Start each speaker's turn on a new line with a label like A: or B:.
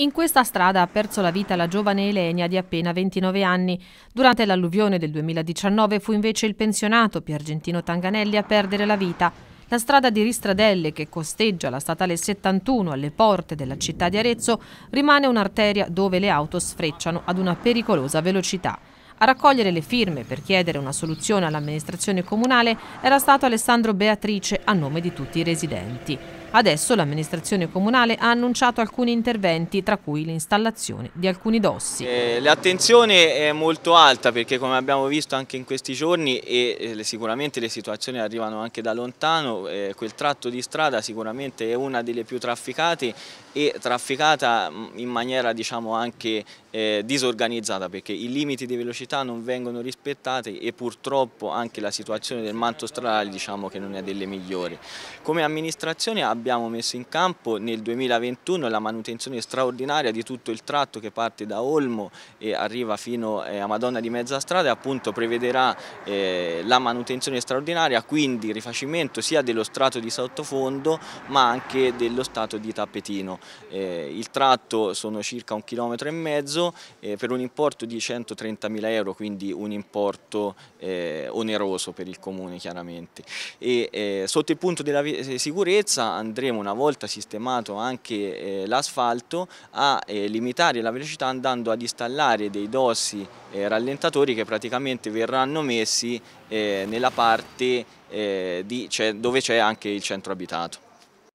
A: In questa strada ha perso la vita la giovane Elenia di appena 29 anni. Durante l'alluvione del 2019 fu invece il pensionato Piergentino Tanganelli a perdere la vita. La strada di Ristradelle, che costeggia la statale 71 alle porte della città di Arezzo, rimane un'arteria dove le auto sfrecciano ad una pericolosa velocità. A raccogliere le firme per chiedere una soluzione all'amministrazione comunale era stato Alessandro Beatrice a nome di tutti i residenti. Adesso l'amministrazione comunale ha annunciato alcuni interventi, tra cui l'installazione di alcuni dossi.
B: Eh, l'attenzione è molto alta perché come abbiamo visto anche in questi giorni e eh, sicuramente le situazioni arrivano anche da lontano, eh, quel tratto di strada sicuramente è una delle più trafficate e trafficata mm, in maniera diciamo anche eh, disorganizzata perché i limiti di velocità non vengono rispettati e purtroppo anche la situazione del manto stradale diciamo che non è delle migliori. Come amministrazione abbiamo abbiamo messo in campo nel 2021 la manutenzione straordinaria di tutto il tratto che parte da Olmo e arriva fino eh, a Madonna di Mezzastrada e appunto prevederà eh, la manutenzione straordinaria, quindi rifacimento sia dello strato di sottofondo ma anche dello strato di tappetino. Eh, il tratto sono circa un chilometro e mezzo per un importo di 130.000 euro, quindi un importo oneroso per il comune chiaramente. E, sotto il punto della sicurezza andremo una volta sistemato anche eh, l'asfalto a eh, limitare la velocità andando ad installare dei dossi eh, rallentatori che praticamente verranno messi eh, nella parte eh, di, cioè, dove c'è anche il centro abitato.